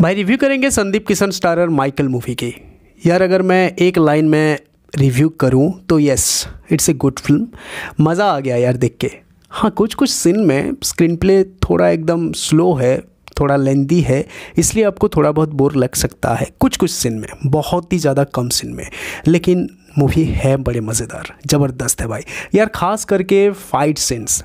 भाई रिव्यू करेंगे Sandeep Kishan starrer Michael movie की यार अगर मैं एक लाइन में रिव्यू करूं तो yes it's a good film मज़ा आ गया यार देख के हाँ कुछ कुछ सीन में स्क्रीन प्ले थोड़ा एकदम स्लो है थोड़ा लेंदी है इसलिए आपको थोड़ा बहुत बोर लग सकता है कुछ कुछ सीन में बहुत ही ज़्यादा कम सीन में लेकिन मूवी है बड़े मज़ेदार ज़बरदस्त है भाई यार खास करके फाइट सीन्स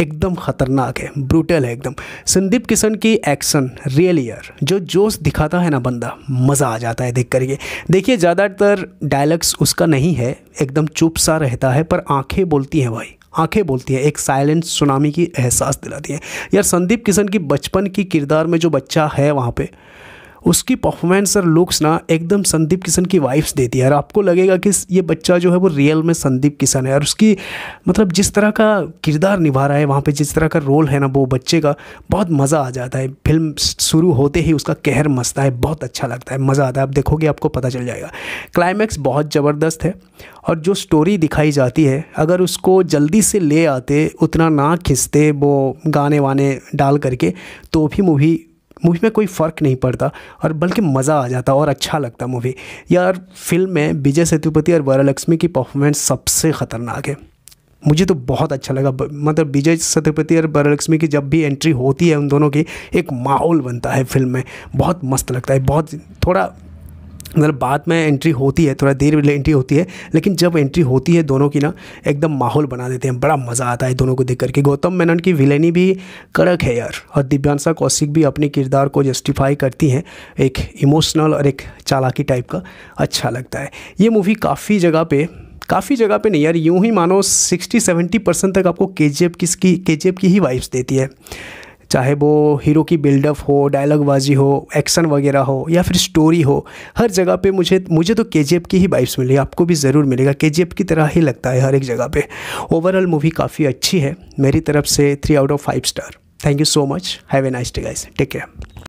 एकदम ख़तरनाक है ब्रूटल है एकदम संदीप किशन की एक्शन रियल ईयर जो जोश दिखाता है ना बंदा मज़ा आ जाता है देख करके देखिए ज़्यादातर डायलॉग्स उसका नहीं है एकदम चुप सा रहता है पर आंखें बोलती हैं भाई आंखें बोलती हैं एक साइलेंट सुनामी की एहसास दिलाती हैं यार संदीप किशन की बचपन की किरदार में जो बच्चा है वहाँ पे उसकी परफॉर्मेंस और लुक्स ना एकदम संदीप किशन की वाइफ्स देती है और आपको लगेगा कि ये बच्चा जो है वो रियल में संदीप किशन है और उसकी मतलब जिस तरह का किरदार निभा रहा है वहाँ पर जिस तरह का रोल है ना वो बच्चे का बहुत मज़ा आ जाता है फिल्म शुरू होते ही उसका कहर मसता है बहुत अच्छा लगता है मज़ा आता है आप देखोगे आपको पता चल जाएगा क्लाइमैक्स बहुत ज़बरदस्त है और जो स्टोरी दिखाई जाती है अगर उसको जल्दी से ले आते उतना ना खिंचते वो गाने वाने डाल करके तो भी मूवी मूवी में कोई फ़र्क नहीं पड़ता और बल्कि मज़ा आ जाता और अच्छा लगता मूवी यार फिल्म में विजय सेतुपति और वरालक्ष्मी की परफॉर्मेंस सबसे ख़तरनाक है मुझे तो बहुत अच्छा लगा मतलब विजय सत्यपति और वरलक्ष्मी की जब भी एंट्री होती है उन दोनों की एक माहौल बनता है फिल्म में बहुत मस्त लगता है बहुत थोड़ा मतलब बाद में एंट्री होती है थोड़ा देर एंट्री होती है लेकिन जब एंट्री होती है दोनों की ना एकदम माहौल बना देते हैं बड़ा मज़ा आता है दोनों को देख करके गौतम मेनन की विलेनी भी कड़क है यार और दिव्यांशा कौशिक भी अपने किरदार को जस्टिफाई करती हैं एक इमोशनल और एक चालाकी टाइप का अच्छा लगता है ये मूवी काफ़ी जगह पर काफ़ी जगह पे नहीं यार यूँ ही मानो 60-70 परसेंट तक आपको के जी एफ किसकी के जी एफ की ही वाइब्स देती है चाहे वो हीरो की बिल्डअप हो डायलॉगबाजी हो एक्शन वगैरह हो या फिर स्टोरी हो हर जगह पे मुझे मुझे तो के की ही वाइब्स मिली आपको भी ज़रूर मिलेगा के की तरह ही लगता है हर एक जगह पे ओवरऑल मूवी काफ़ी अच्छी है मेरी तरफ से three out of five star thank you so much have a nice day guys take care